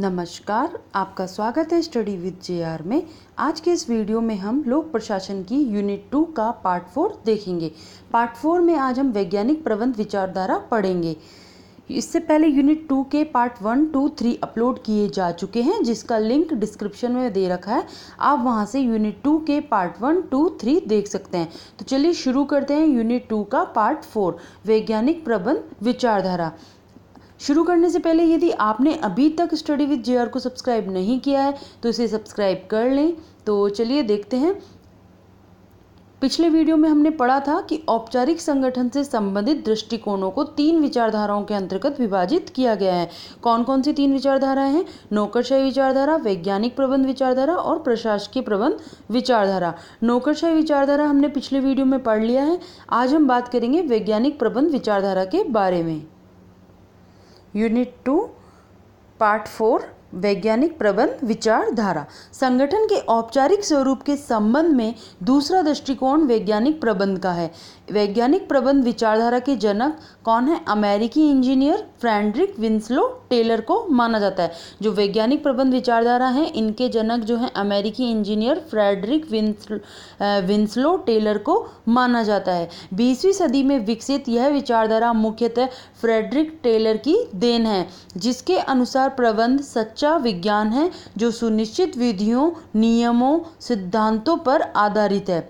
नमस्कार आपका स्वागत है स्टडी विद जे में आज के इस वीडियो में हम लोक प्रशासन की यूनिट टू का पार्ट फोर देखेंगे पार्ट फोर में आज हम वैज्ञानिक प्रबंध विचारधारा पढ़ेंगे इससे पहले यूनिट टू के part one two three upload किए जा चुके हैं जिसका लिंक डिस्क्रिप्शन में दे रखा है आप वहां से यूनिट टू के पार्ट वन टू थ्री देख सकते हैं तो चलिए शुरू करते हैं यूनिट टू का पार्ट फोर वैज्ञानिक प्रबंध विचारधारा शुरू करने से पहले यदि आपने अभी तक स्टडी विद जे को सब्सक्राइब नहीं किया है तो इसे सब्सक्राइब कर लें तो चलिए देखते हैं पिछले वीडियो में हमने पढ़ा था कि औपचारिक संगठन से संबंधित दृष्टिकोणों को तीन विचारधाराओं के अंतर्गत विभाजित किया गया है कौन कौन सी तीन विचारधाराएं हैं नौकरशाही विचारधारा वैज्ञानिक प्रबंध विचारधारा और प्रशासकीय प्रबंध विचारधारा नौकरशाही विचारधारा हमने पिछले वीडियो में पढ़ लिया है आज हम बात करेंगे वैज्ञानिक प्रबंध विचारधारा के बारे में Unit 2, Part 4 वैज्ञानिक प्रबंध विचारधारा संगठन के औपचारिक स्वरूप के संबंध में दूसरा दृष्टिकोण वैज्ञानिक प्रबंध का है वैज्ञानिक प्रबंध विचारधारा के जनक कौन है अमेरिकी इंजीनियर फ्रेंड्रिक विंस्लो टेलर को माना जाता है जो वैज्ञानिक प्रबंध विचारधारा है इनके जनक जो है अमेरिकी इंजीनियर फ्रेडरिक विंस्लो टेलर को माना जाता है बीसवीं सदी में विकसित यह विचारधारा मुख्यतः फ्रेडरिक टेलर की देन है जिसके अनुसार प्रबंध सच सच्चा विज्ञान है जो सुनिश्चित विधियों नियमों सिद्धांतों पर आधारित है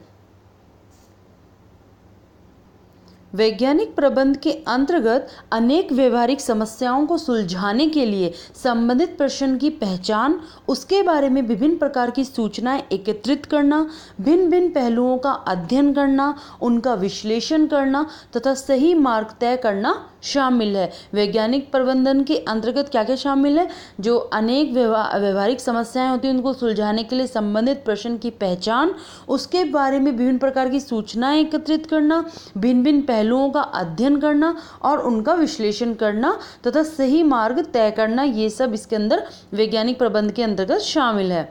वैज्ञानिक प्रबंध के अंतर्गत अनेक व्यवहारिक समस्याओं को सुलझाने के लिए संबंधित प्रश्न की पहचान उसके बारे में विभिन्न प्रकार की सूचनाएं एकत्रित करना भिन्न भिन्न पहलुओं का अध्ययन करना उनका विश्लेषण करना तथा सही मार्ग तय करना शामिल है वैज्ञानिक प्रबंधन के अंतर्गत क्या क्या शामिल है जो अनेक व्यवहारिक समस्याएं होती हैं उनको सुलझाने के लिए संबंधित प्रश्न की पहचान उसके बारे में विभिन्न प्रकार की सूचनाएं एकत्रित करना भिन्न भिन्न पहलुओं का अध्ययन करना और उनका विश्लेषण करना तथा सही मार्ग तय करना ये सब इसके अंदर वैज्ञानिक प्रबंध के अंतर्गत शामिल है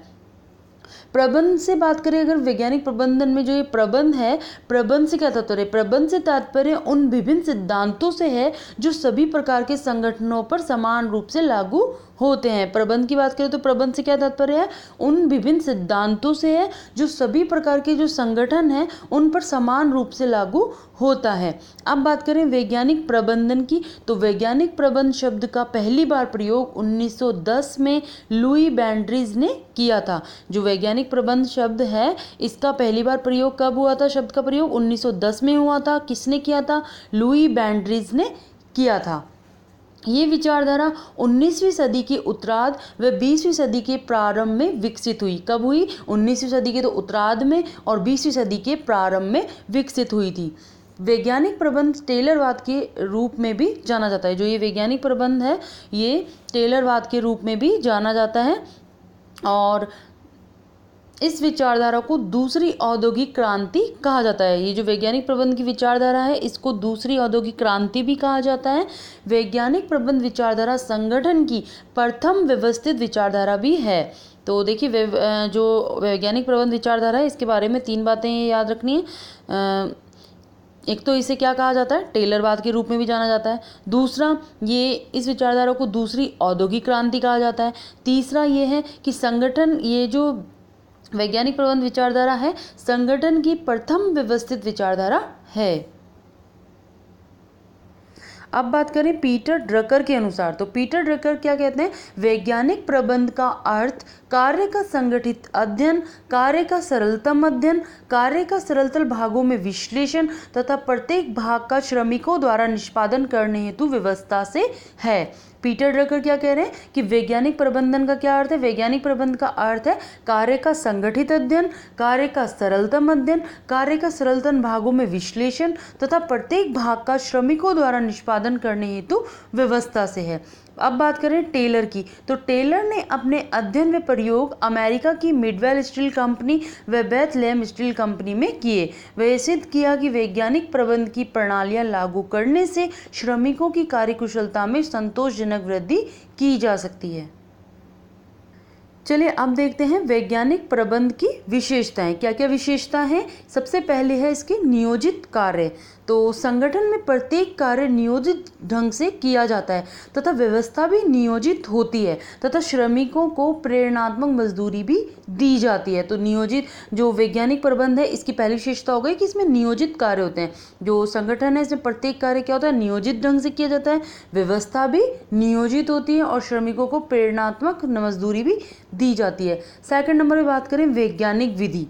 प्रबंध से बात करें अगर वैज्ञानिक प्रबंधन में जो ये प्रबंध है प्रबंध से क्या तात्पर्य प्रबंध से तात्पर्य उन विभिन्न सिद्धांतों से है जो सभी प्रकार के संगठनों पर समान रूप से लागू होते हैं प्रबंध की बात करें तो प्रबंध से क्या तात्पर्य है उन विभिन्न सिद्धांतों से है जो सभी प्रकार के जो संगठन हैं उन पर समान रूप से लागू होता है अब बात करें वैज्ञानिक प्रबंधन की तो वैज्ञानिक प्रबंध शब्द का पहली बार प्रयोग 1910 में लुई बैंड्रीज ने किया था जो वैज्ञानिक प्रबंध शब्द है इसका पहली बार प्रयोग कब हुआ था शब्द का प्रयोग 1910 में हुआ था किसने किया था लुई बैंड्रीज ने किया था ये विचारधारा 19वीं सदी के उत्तराध व 20वीं सदी के प्रारंभ में विकसित हुई कब हुई 19वीं सदी के तो उत्तराध में और 20वीं सदी के प्रारंभ में विकसित हुई थी वैज्ञानिक प्रबंध टेलरवाद के रूप में भी जाना जाता है जो ये वैज्ञानिक प्रबंध है ये टेलरवाद के रूप में भी जाना जाता है और इस विचारधारा को दूसरी औद्योगिक क्रांति कहा जाता है ये जो वैज्ञानिक प्रबंध की विचारधारा है इसको दूसरी औद्योगिक क्रांति भी कहा जाता है वैज्ञानिक प्रबंध विचारधारा संगठन की प्रथम व्यवस्थित विचारधारा भी है तो देखिए वे, जो वैज्ञानिक प्रबंध विचारधारा है इसके बारे में तीन बातें याद रखनी है एक तो इसे क्या कहा जाता है टेलरवाद के रूप में भी जाना जाता है दूसरा ये इस विचारधारा को दूसरी औद्योगिक क्रांति कहा जाता है तीसरा ये है कि संगठन ये जो वैज्ञानिक प्रबंध विचारधारा है संगठन की प्रथम व्यवस्थित विचारधारा है अब बात करें पीटर ड्रकर के अनुसार तो पीटर ड्रकर क्या कहते हैं वैज्ञानिक प्रबंध का अर्थ कार्य का संगठित अध्ययन कार्य का सरलतम अध्ययन कार्य का सरलतल भागों में विश्लेषण तथा प्रत्येक भाग का श्रमिकों द्वारा निष्पादन करने हेतु व्यवस्था से है पीटर ड्रकर क्या कह रहे हैं कि वैज्ञानिक प्रबंधन का क्या अर्थ है वैज्ञानिक प्रबंध का अर्थ है कार्य का संगठित अध्ययन कार्य का सरलतम अध्ययन कार्य का सरलतम भागों में विश्लेषण तथा प्रत्येक भाग का श्रमिकों द्वारा निष्पादन करने हेतु व्यवस्था से है अब बात करें टेलर की तो टेलर ने अपने अध्ययन में प्रयोग अमेरिका की मिडवेल स्टील कंपनी व बेथलेम स्टील कंपनी में किए वह सिद्ध किया कि वैज्ञानिक प्रबंध की प्रणालियां लागू करने से श्रमिकों की कार्यकुशलता में संतोषजनक वृद्धि की जा सकती है चलिए अब देखते हैं वैज्ञानिक प्रबंध की विशेषताएं क्या क्या विशेषता है सबसे पहले है इसके नियोजित कार्य तो संगठन में प्रत्येक कार्य नियोजित ढंग से किया जाता है तथा व्यवस्था भी नियोजित होती है तथा श्रमिकों को प्रेरणात्मक मजदूरी भी दी जाती है तो नियोजित जो वैज्ञानिक प्रबंध है इसकी पहली विशेषता हो गई कि इसमें नियोजित कार्य होते हैं जो संगठन है इसमें प्रत्येक कार्य क्या होता है नियोजित ढंग से किया जाता है व्यवस्था भी नियोजित होती है और श्रमिकों को प्रेरणात्मक मजदूरी भी दी जाती है सेकंड नंबर पर बात करें वैज्ञानिक विधि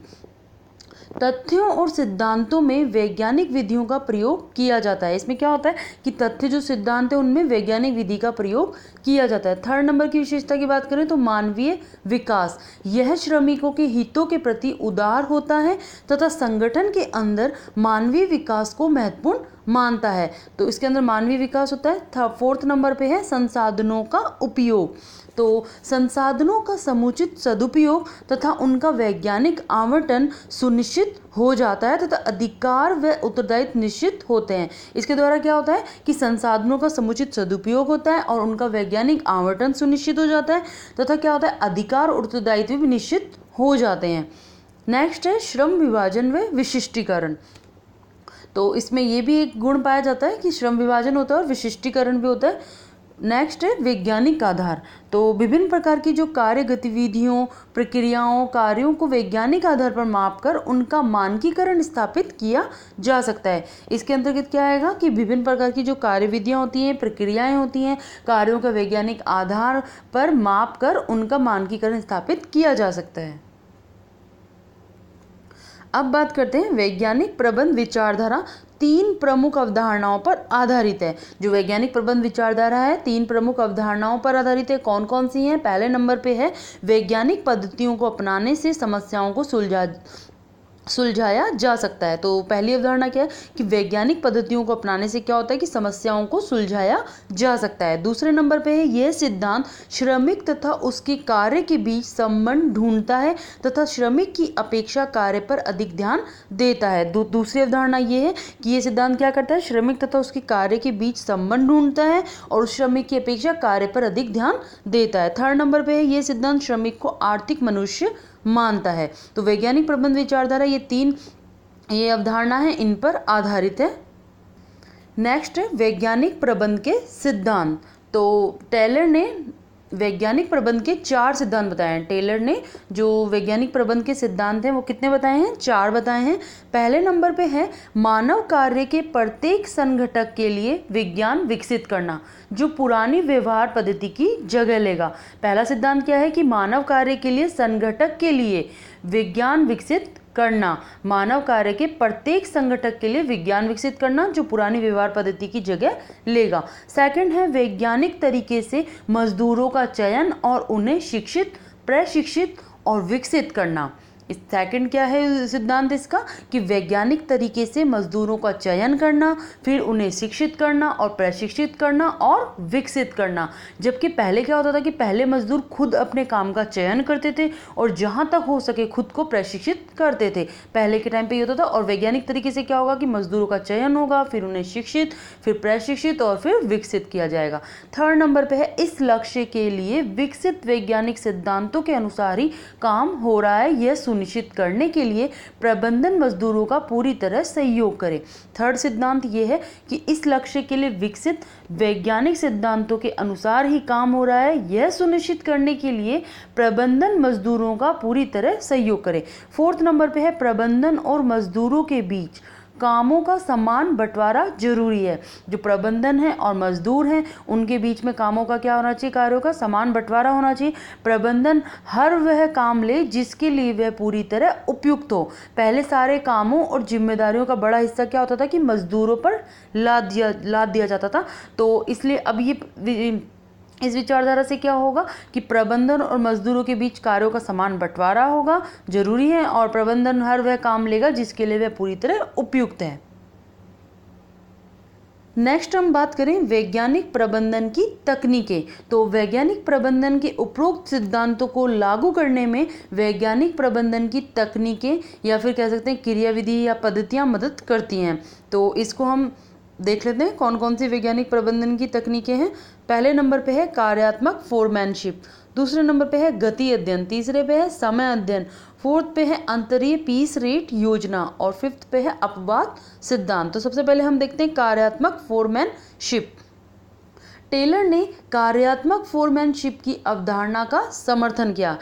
तथ्यों और सिद्धांतों में वैज्ञानिक विधियों का प्रयोग किया जाता है इसमें क्या होता है कि तथ्य जो सिद्धांत है उनमें वैज्ञानिक विधि का प्रयोग किया जाता है थर्ड नंबर की विशेषता की बात करें तो मानवीय विकास यह श्रमिकों के हितों के प्रति उदार होता है तथा संगठन के अंदर मानवीय विकास को महत्वपूर्ण मानता है तो इसके अंदर मानवीय विकास होता है फोर्थ नंबर पे है संसाधनों का उपयोग तो संसाधनों का समुचित सदुपयोग तथा उनका वैज्ञानिक आवंटन सुनिश्चित हो जाता है तथा अधिकार व उत्तरदायित्व निश्चित होते हैं इसके द्वारा क्या होता है कि संसाधनों का समुचित सदुपयोग होता है और उनका वैज्ञानिक आवंटन सुनिश्चित हो जाता है तथा क्या होता है अधिकार और उत्तरदायित्व भी निश्चित हो जाते हैं नेक्स्ट है श्रम विभाजन व विशिष्टीकरण तो इसमें ये भी एक गुण पाया जाता है कि श्रम विभाजन होता है और विशिष्टीकरण भी होता है नेक्स्ट है वैज्ञानिक आधार तो विभिन्न प्रकार की जो कार्य गतिविधियों प्रक्रियाओं कार्यों को वैज्ञानिक आधार पर मापकर उनका मानकीकरण स्थापित किया जा सकता है इसके अंतर्गत क्या आएगा कि विभिन्न प्रकार की जो कार्यविधियाँ होती हैं प्रक्रियाएं होती हैं कार्यों का वैज्ञानिक आधार पर माप कर उनका मानकीकरण स्थापित किया जा सकता है अब बात करते हैं वैज्ञानिक प्रबंध विचारधारा तीन प्रमुख अवधारणाओं पर आधारित है जो वैज्ञानिक प्रबंध विचारधारा है तीन प्रमुख अवधारणाओं पर आधारित है कौन कौन सी हैं पहले नंबर पे है वैज्ञानिक पद्धतियों को अपनाने से समस्याओं को सुलझा सुलझाया जा सकता है तो पहली अवधारणा क्या है कि वैज्ञानिक पद्धतियों को अपनाने से क्या होता है कि समस्याओं को सुलझाया जा सकता है दूसरे नंबर पे है यह सिद्धांत श्रमिक तथा उसके कार्य के बीच संबंध ढूंढता है तथा श्रमिक की अपेक्षा कार्य पर अधिक ध्यान देता है दू, दूसरी अवधारणा यह है कि यह सिद्धांत क्या करता है श्रमिक तथा उसके कार्य के बीच संबंध ढूंढता है और उस श्रमिक की अपेक्षा कार्य पर अधिक ध्यान देता है थर्ड नंबर पर है यह सिद्धांत श्रमिक को आर्थिक मनुष्य मानता है तो वैज्ञानिक प्रबंध विचारधारा ये तीन ये अवधारणा है इन पर आधारित है नेक्स्ट वैज्ञानिक प्रबंध के सिद्धांत तो टेलर ने वैज्ञानिक प्रबंध के चार सिद्धांत बताए हैं टेलर ने जो वैज्ञानिक प्रबंध के सिद्धांत हैं वो कितने बताए हैं चार बताए हैं पहले नंबर पे है मानव कार्य के प्रत्येक संघटक के लिए विज्ञान विकसित करना जो पुरानी व्यवहार पद्धति की जगह लेगा पहला सिद्धांत क्या है कि मानव कार्य के लिए संगठक के लिए विज्ञान विकसित करना मानव कार्य के प्रत्येक संगठक के लिए विज्ञान विकसित करना जो पुरानी व्यवहार पद्धति की जगह लेगा सेकंड है वैज्ञानिक तरीके से मजदूरों का चयन और उन्हें शिक्षित प्रशिक्षित और विकसित करना सेकंड क्या है सिद्धांत इसका कि वैज्ञानिक तरीके से मजदूरों का चयन करना फिर उन्हें शिक्षित करना और प्रशिक्षित करना और विकसित करना जबकि पहले क्या होता था कि पहले मजदूर खुद अपने काम का चयन करते थे और जहाँ तक हो सके खुद को प्रशिक्षित करते थे पहले के टाइम पे ये होता था और वैज्ञानिक तरीके से क्या होगा कि मजदूरों का चयन होगा फिर उन्हें शिक्षित फिर प्रशिक्षित और फिर विकसित किया जाएगा थर्ड नंबर पर है इस लक्ष्य के लिए विकसित वैज्ञानिक सिद्धांतों के अनुसार ही काम हो रहा है यह सुनिश्चित करने के लिए प्रबंधन मजदूरों का पूरी तरह सहयोग करें थर्ड सिद्धांत यह है कि इस लक्ष्य के लिए विकसित वैज्ञानिक सिद्धांतों के अनुसार ही काम हो रहा है यह सुनिश्चित करने के लिए प्रबंधन मजदूरों का पूरी तरह सहयोग करें फोर्थ नंबर पे है प्रबंधन और मजदूरों के बीच कामों का समान बंटवारा जरूरी है जो प्रबंधन है और मजदूर हैं उनके बीच में कामों का क्या होना चाहिए कार्यों का समान बंटवारा होना चाहिए प्रबंधन हर वह काम ले जिसके लिए वह पूरी तरह उपयुक्त हो पहले सारे कामों और जिम्मेदारियों का बड़ा हिस्सा क्या होता था कि मजदूरों पर लाद दिया लाद दिया जाता था तो इसलिए अब ये इस विचारधारा से क्या होगा कि प्रबंधन और मजदूरों के बीच कार्यों का समान बंटवारा होगा जरूरी है और प्रबंधन हर वह काम लेगा जिसके लिए वह पूरी तरह उपयुक्त है नेक्स्ट हम बात करें वैज्ञानिक प्रबंधन की तकनीकें तो वैज्ञानिक प्रबंधन के उपरोक्त सिद्धांतों को लागू करने में वैज्ञानिक प्रबंधन की तकनीकें या फिर कह सकते हैं क्रियाविधि या पद्धतियाँ मदद करती हैं तो इसको हम देख लेते हैं कौन कौन सी वैज्ञानिक प्रबंधन की तकनीकें हैं पहले नंबर पे है कार्यात्मक फोरमैनशिप दूसरे नंबर पे है गति अध्ययन तीसरे पे है समय अध्ययन फोर्थ पे है अंतरीय पीस रेट योजना और फिफ्थ पे है अपवाद सिद्धांत तो सबसे पहले हम देखते हैं कार्यात्मक फोरमैनशिप टेलर ने कार्यात्मक फोरमैनशिप की अवधारणा का समर्थन किया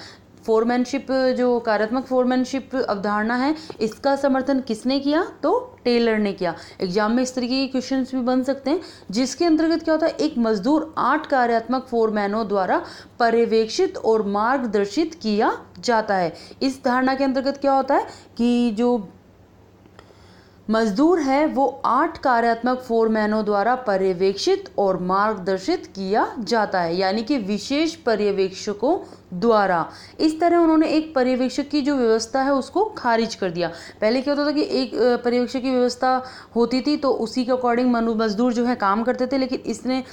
फोरमैनशिप जो कार्यात्मक फोरमैनशिप अवधारणा है इसका समर्थन किसने किया तो टेलर ने किया एग्जाम में इस तरीके के क्वेश्चन भी बन सकते हैं जिसके अंतर्गत क्या होता है एक मजदूर आठ कार्यात्मक फोरमैनों द्वारा पर्यवेक्षित और मार्गदर्शित किया जाता है इस धारणा के अंतर्गत क्या होता है कि जो मजदूर है वो आठ कार्यात्मक फोरमैनों द्वारा पर्यवेक्षित और मार्गदर्शित किया जाता है यानी कि विशेष पर्यवेक्षकों द्वारा इस तरह उन्होंने एक पर्यवेक्षक की जो व्यवस्था है उसको खारिज कर दिया पहले क्या होता था कि एक पर्यवेक्षक की व्यवस्था होती थी तो उसी के अकॉर्डिंग मजदूर जो है काम करते थे लेकिन इसने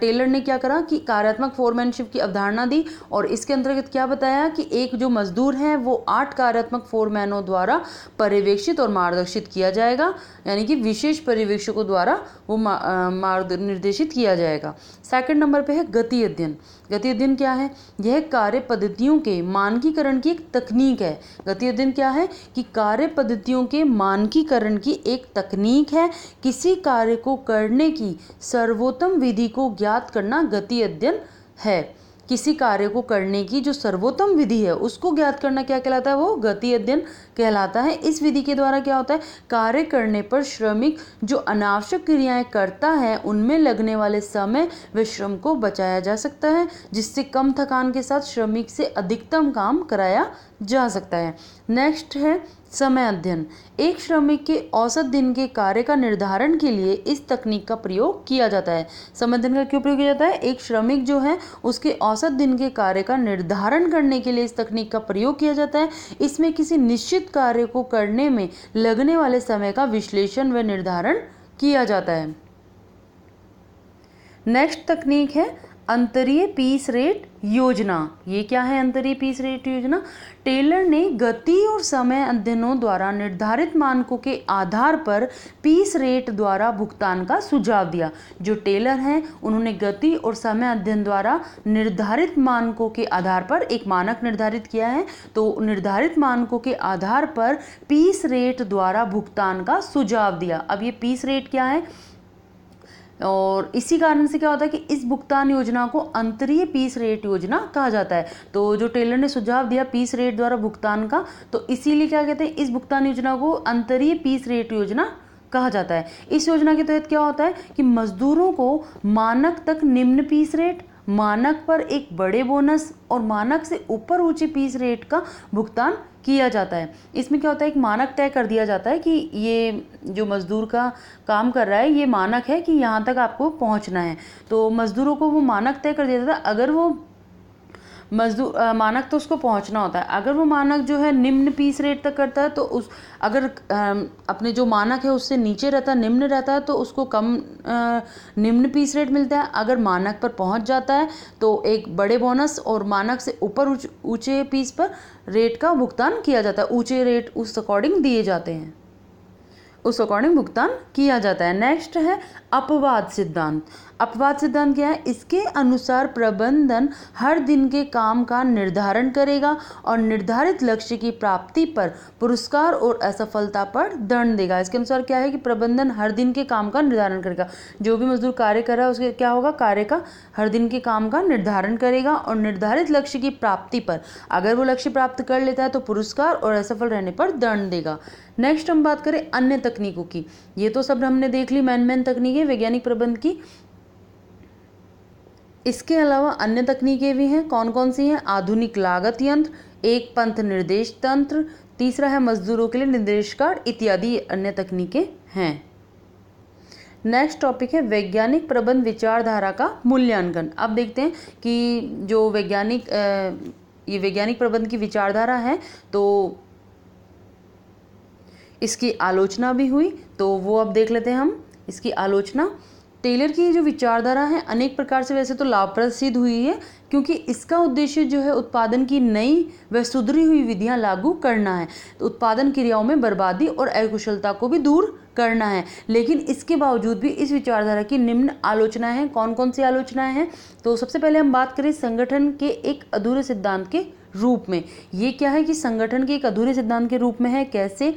टेलर ने क्या करा कि कार्यात्मक फोरमैनशिप की अवधारणा दी और इसके अंतर्गत क्या बताया कि एक जो मजदूर है वो आठ कार्यात्मक फोरमैनों द्वारा पर्यवेक्षित और मार्गदर्शित किया जाएगा यानी कि विशेष पर्यवेक्षकों द्वारा वो मार्ग निर्देशित किया जाएगा सेकेंड नंबर पर है गति अध्ययन गति अध्ययन क्या है यह कार्य कार्य पद्धतियों के मानकीकरण की एक तकनीक है गति अध्ययन क्या है कि कार्य पद्धतियों के मानकीकरण की एक तकनीक है किसी कार्य को करने की सर्वोत्तम विधि को ज्ञात करना गति अध्ययन है किसी कार्य को करने की जो सर्वोत्तम विधि है उसको ज्ञात करना क्या कहलाता है वो गति अध्ययन कहलाता है इस विधि के द्वारा क्या होता है कार्य करने पर श्रमिक जो अनावश्यक क्रियाएं करता है उनमें लगने वाले समय व श्रम को बचाया जा सकता है जिससे कम थकान के साथ श्रमिक से अधिकतम काम कराया जा सकता है नेक्स्ट है समय अध्ययन एक श्रमिक के औसत दिन के कार्य का निर्धारण के लिए इस तकनीक का प्रयोग किया जाता है समय अध्ययन का क्यों प्रयोग किया जाता है एक श्रमिक जो है उसके औसत दिन के कार्य का निर्धारण करने के लिए इस तकनीक का प्रयोग किया जाता है इसमें किसी निश्चित कार्य को करने में लगने वाले समय का विश्लेषण व निर्धारण किया जाता है नेक्स्ट तकनीक है अंतरीय पीस रेट योजना ये क्या है अंतरीय पीस रेट योजना टेलर ने गति और समय अध्ययनों द्वारा निर्धारित मानकों के आधार पर पीस रेट द्वारा भुगतान का सुझाव दिया जो टेलर हैं उन्होंने गति और समय अध्ययन द्वारा निर्धारित मानकों के आधार पर एक मानक निर्धारित किया है तो निर्धारित मानकों के आधार पर पीस रेट द्वारा भुगतान का सुझाव दिया अब ये पीस रेट क्या है और इसी कारण से क्या होता है कि इस भुगतान योजना को अंतरीय पीस रेट योजना कहा जाता है तो जो टेलर ने सुझाव दिया पीस रेट द्वारा भुगतान का तो इसीलिए क्या कहते हैं इस भुगतान योजना को अंतरीय पीस रेट योजना कहा जाता है इस योजना के तहत क्या होता है कि मजदूरों को मानक तक निम्न पीस रेट मानक पर एक बड़े बोनस और मानक से ऊपर ऊंचे पीस रेट का भुगतान किया जाता है इसमें क्या होता है एक मानक तय कर दिया जाता है कि ये जो मज़दूर का काम कर रहा है ये मानक है कि यहाँ तक आपको पहुँचना है तो मज़दूरों को वो मानक तय कर दिया जाता है अगर वो मजदूर मानक तो उसको पहुंचना होता है अगर वो मानक जो है निम्न पीस रेट तक करता है तो उस अगर अपने जो मानक है उससे नीचे रहता है निम्न रहता है तो उसको कम निम्न पीस रेट मिलता है अगर मानक पर पहुंच जाता है तो एक बड़े बोनस और मानक से ऊपर ऊंचे पीस पर रेट का भुगतान किया जाता है ऊँचे रेट उस अकॉर्डिंग दिए जाते हैं उस अकॉर्डिंग भुगतान किया जाता है नेक्स्ट है अपवाद सिद्धांत अपवाद सिद्धांत क्या है इसके अनुसार प्रबंधन हर दिन के काम का निर्धारण करेगा और निर्धारित लक्ष्य की प्राप्ति पर पुरस्कार और असफलता पर दंड देगा इसके अनुसार क्या है कि प्रबंधन हर दिन के काम का निर्धारण करेगा जो भी मजदूर कार्य कर रहा है उसके क्या होगा कार्य का हर दिन के काम का निर्धारण करेगा और निर्धारित लक्ष्य की प्राप्ति पर अगर वो लक्ष्य प्राप्त कर लेता है तो पुरस्कार और असफल रहने पर दंड देगा नेक्स्ट हम बात करें अन्य तकनीकों की ये तो सब हमने देख ली मैन मैन है वैज्ञानिक प्रबंध की इसके अलावा अन्य तकनीकें भी हैं कौन कौन सी हैं आधुनिक लागत यंत्र एक पंथ निर्देश तंत्र तीसरा है मजदूरों के लिए निर्देश कार्ड इत्यादि अन्य तकनीकें हैं नेक्स्ट टॉपिक है वैज्ञानिक प्रबंध विचारधारा का मूल्यांकन अब देखते हैं कि जो वैज्ञानिक ये वैज्ञानिक प्रबंध की विचारधारा है तो इसकी आलोचना भी हुई तो वो अब देख लेते हैं हम इसकी आलोचना टेलर की जो विचारधारा है अनेक प्रकार से वैसे तो लाभप्रद सिद्ध हुई है क्योंकि इसका उद्देश्य जो है उत्पादन की नई व सुधरी हुई विधियां लागू करना है तो उत्पादन क्रियाओं में बर्बादी और अकुशलता को भी दूर करना है लेकिन इसके बावजूद भी इस विचारधारा की निम्न आलोचनाएं हैं कौन कौन सी आलोचनाएं हैं तो सबसे पहले हम बात करें संगठन के एक अधूरे सिद्धांत के रूप में ये क्या है कि संगठन के एक अधूरे सिद्धांत के रूप में है कैसे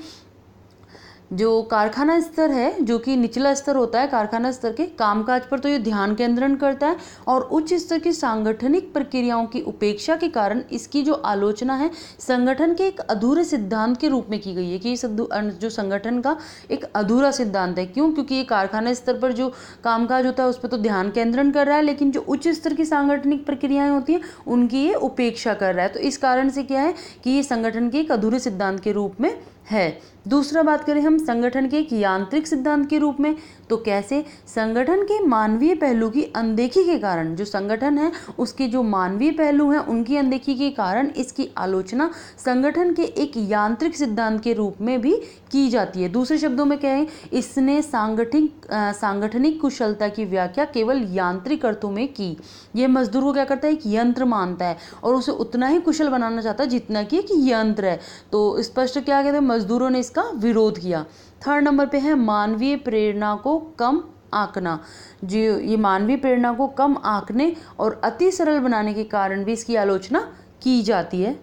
जो कारखाना स्तर है जो कि निचला स्तर होता है कारखाना स्तर के कामकाज पर तो ये ध्यान केंद्रण करता है और उच्च स्तर की सांगठनिक प्रक्रियाओं की उपेक्षा के कारण इसकी जो आलोचना है संगठन के एक अधूरे सिद्धांत के रूप में की गई है कि इस जो संगठन का एक अधूरा सिद्धांत है क्यों क्योंकि ये कारखाना स्तर पर जो कामकाज होता है उस पर तो ध्यान केंद्रण कर रहा है लेकिन जो उच्च स्तर की सांगठनिक प्रक्रियाएँ होती हैं उनकी ये उपेक्षा कर रहा है तो इस कारण से क्या है कि ये संगठन के एक अधूरे सिद्धांत के रूप में है दूसरा बात करें हम संगठन के एक यांत्रिक सिद्धांत के रूप में तो कैसे संगठन के मानवीय पहलू की अनदेखी के कारण जो संगठन है उसके जो मानवीय पहलू हैं उनकी अनदेखी के कारण इसकी आलोचना संगठन के एक यांत्रिक सिद्धांत के रूप में भी की जाती है दूसरे शब्दों में कहें इसने सांगठनिक सांगठनिक कुशलता की व्याख्या केवल यांत्रिक अर्थों में की यह मजदूर को क्या करता है एक यंत्र मानता है और उसे उतना ही कुशल बनाना चाहता है जितना कि एक यंत्र है तो स्पष्ट क्या कहते हैं मजदूरों ने इसका विरोध किया थर्ड नंबर पे है मानवीय प्रेरणा को कम आंकना जो ये मानवीय प्रेरणा को कम आंकने और अति सरल बनाने के कारण भी इसकी आलोचना की जाती है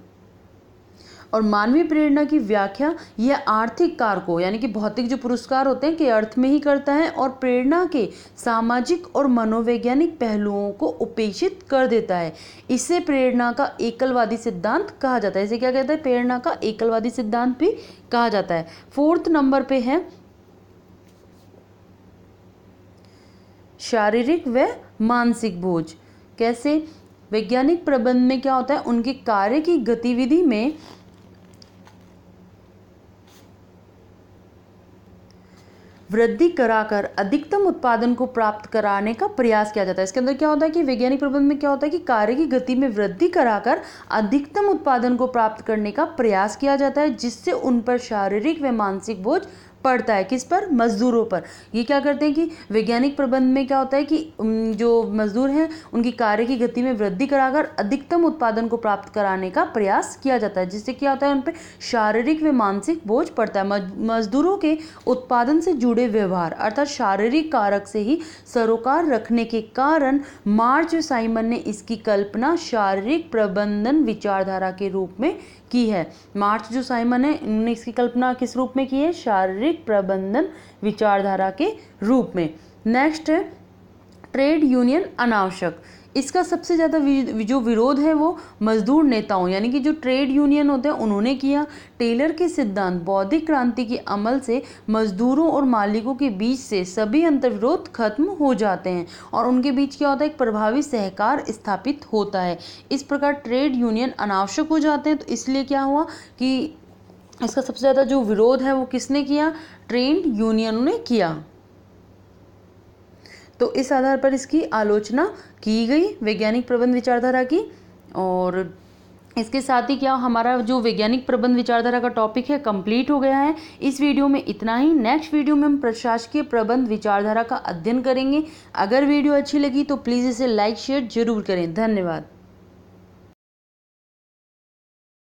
और मानवीय प्रेरणा की व्याख्या यह आर्थिक कारकों यानी कि भौतिक जो पुरस्कार होते हैं के अर्थ में ही करता है और प्रेरणा के सामाजिक और मनोवैज्ञानिक पहलुओं को उपेक्षित कर देता है इसे प्रेरणा का एकलवादी सिद्धांत कहा जाता है इसे क्या कहते हैं प्रेरणा का एकलवादी सिद्धांत भी कहा जाता है फोर्थ नंबर पे है शारीरिक व मानसिक बोझ कैसे वैज्ञानिक प्रबंध में क्या होता है उनके कार्य की गतिविधि में वृद्धि कराकर अधिकतम उत्पादन को प्राप्त कराने का प्रयास किया जाता है इसके अंदर क्या होता है कि वैज्ञानिक प्रबंध में क्या होता है कि कार्य की गति में वृद्धि कराकर अधिकतम उत्पादन को प्राप्त करने का प्रयास किया जाता है जिससे उन पर शारीरिक व मानसिक बोझ पड़ता है किस पर मज़दूरों पर ये क्या करते हैं कि वैज्ञानिक प्रबंध में क्या होता है कि जो मज़दूर हैं उनकी कार्य की गति में वृद्धि कराकर अधिकतम उत्पादन को प्राप्त कराने का प्रयास किया जाता है जिससे क्या होता है उन पर शारीरिक व मानसिक बोझ पड़ता है मजदूरों के उत्पादन से जुड़े व्यवहार अर्थात शारीरिक कारक से ही सरोकार रखने के कारण मार्च साइमन ने इसकी कल्पना शारीरिक प्रबंधन विचारधारा के रूप में की है मार्च जो साइमन है उन्होंने इसकी कल्पना किस रूप में की है शारीरिक प्रबंधन विचारधारा के रूप में नेक्स्ट है ट्रेड यूनियन अनावश्यक इसका सबसे ज़्यादा जो विरोध है वो मजदूर नेताओं यानी कि जो ट्रेड यूनियन होते हैं उन्होंने किया टेलर के सिद्धांत बौद्धिक क्रांति के अमल से मजदूरों और मालिकों के बीच से सभी अंतर्विरोध खत्म हो जाते हैं और उनके बीच क्या होता है एक प्रभावी सहकार स्थापित होता है इस प्रकार ट्रेड यूनियन अनावश्यक हो जाते हैं तो इसलिए क्या हुआ कि इसका सबसे ज़्यादा जो विरोध है वो किसने किया ट्रेड यूनियनों ने किया तो इस आधार पर इसकी आलोचना की गई वैज्ञानिक प्रबंध विचारधारा की और इसके साथ ही क्या हमारा जो वैज्ञानिक प्रबंध विचारधारा का टॉपिक है कंप्लीट हो गया है इस वीडियो में इतना ही नेक्स्ट वीडियो में हम प्रशासकीय प्रबंध विचारधारा का अध्ययन करेंगे अगर वीडियो अच्छी लगी तो प्लीज़ इसे लाइक शेयर जरूर करें धन्यवाद